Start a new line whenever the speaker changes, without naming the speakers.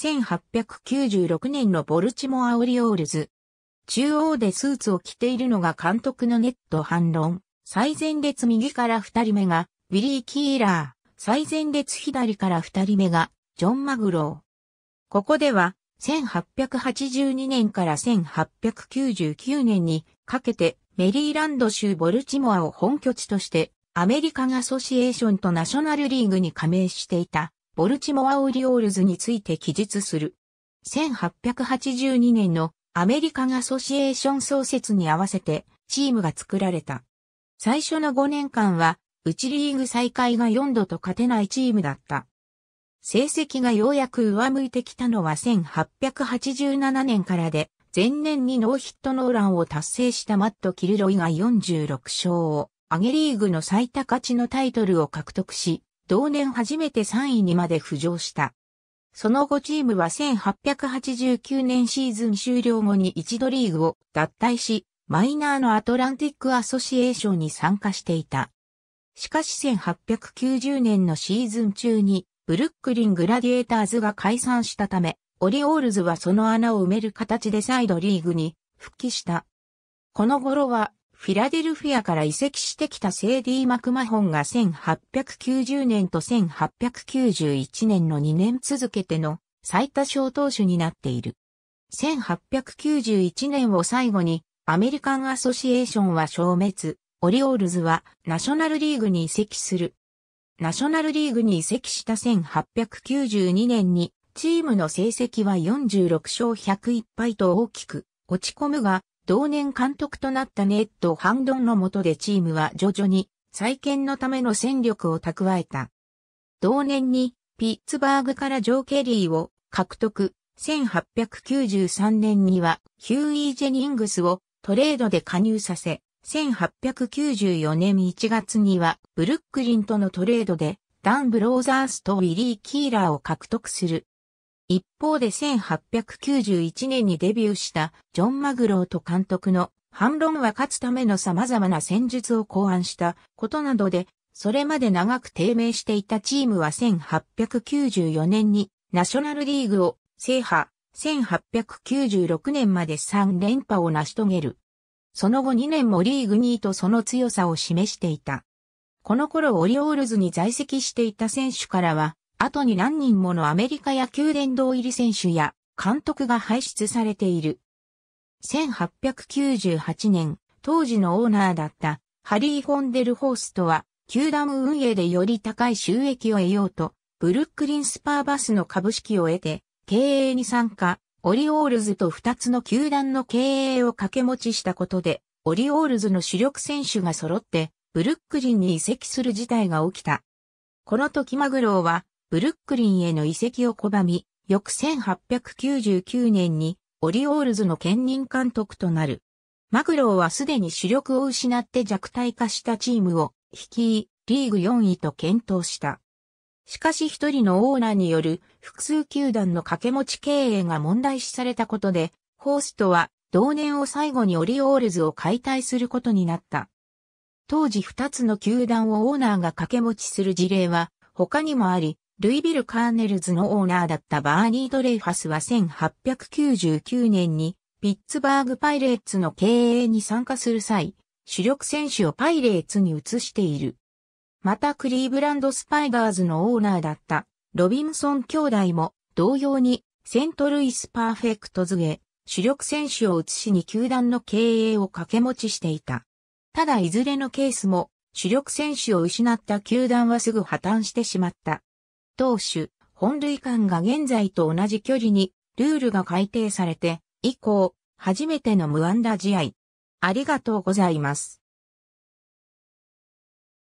1896年のボルチモア・オリオールズ。中央でスーツを着ているのが監督のネット反論。最前列右から二人目が、ウィリー・キーラー。最前列左から二人目が、ジョン・マグロー。ここでは、1882年から1899年にかけてメリーランド州ボルチモアを本拠地としてアメリカン・アソシエーションとナショナルリーグに加盟していたボルチモア・オリオールズについて記述する。1882年のアメリカン・アソシエーション創設に合わせてチームが作られた。最初の5年間は、うちリーグ再開が4度と勝てないチームだった。成績がようやく上向いてきたのは1887年からで、前年にノーヒットノーランを達成したマット・キルロイが46勝を、アゲリーグの最多勝ちのタイトルを獲得し、同年初めて3位にまで浮上した。その後チームは1889年シーズン終了後に一度リーグを脱退し、マイナーのアトランティックアソシエーションに参加していた。しかし1890年のシーズン中に、ブルックリングラディエーターズが解散したため、オリオールズはその穴を埋める形で再度リーグに復帰した。この頃はフィラデルフィアから移籍してきたセーディ・マクマホンが1890年と1891年の2年続けての最多勝投手になっている。1891年を最後にアメリカンアソシエーションは消滅、オリオールズはナショナルリーグに移籍する。ナショナルリーグに移籍した1892年にチームの成績は46勝101敗と大きく落ち込むが、同年監督となったネット・ハンドンの下でチームは徐々に再建のための戦力を蓄えた。同年にピッツバーグからジョー・ケリーを獲得。1893年にはヒューイー・ジェニングスをトレードで加入させ、1894年1月にはブルックリンとのトレードでダン・ブローザースとウィリー・キーラーを獲得する。一方で1891年にデビューしたジョン・マグローと監督の反論は勝つための様々な戦術を考案したことなどで、それまで長く低迷していたチームは1894年にナショナルリーグを制覇、1896年まで3連覇を成し遂げる。その後2年もリーグ2位とその強さを示していた。この頃オリオールズに在籍していた選手からは、後に何人ものアメリカ野球殿堂入り選手や監督が輩出されている。1898年、当時のオーナーだったハリー・フォンデルホーストは、球団運営でより高い収益を得ようと、ブルックリンスパーバスの株式を得て、経営に参加、オリオールズと2つの球団の経営を掛け持ちしたことで、オリオールズの主力選手が揃って、ブルックリンに移籍する事態が起きた。この時マグローは、ブルックリンへの移籍を拒み、翌1899年にオリオールズの兼任監督となる。マグローはすでに主力を失って弱体化したチームを引き、リーグ4位と検討した。しかし一人のオーナーによる複数球団の掛け持ち経営が問題視されたことで、ホーストは同年を最後にオリオールズを解体することになった。当時二つの球団をオーナーが掛け持ちする事例は他にもあり、ルイビル・カーネルズのオーナーだったバーニー・ドレイファスは1899年にピッツバーグ・パイレーツの経営に参加する際、主力選手をパイレーツに移している。またクリーブランド・スパイガーズのオーナーだったロビンソン兄弟も同様にセントルイス・パーフェクトズへ主力選手を移しに球団の経営を掛け持ちしていた。ただいずれのケースも主力選手を失った球団はすぐ破綻してしまった。投手、本塁間が現在と同じ距離にルールが改定されて以降、初めての無安打試合。ありがとうございます。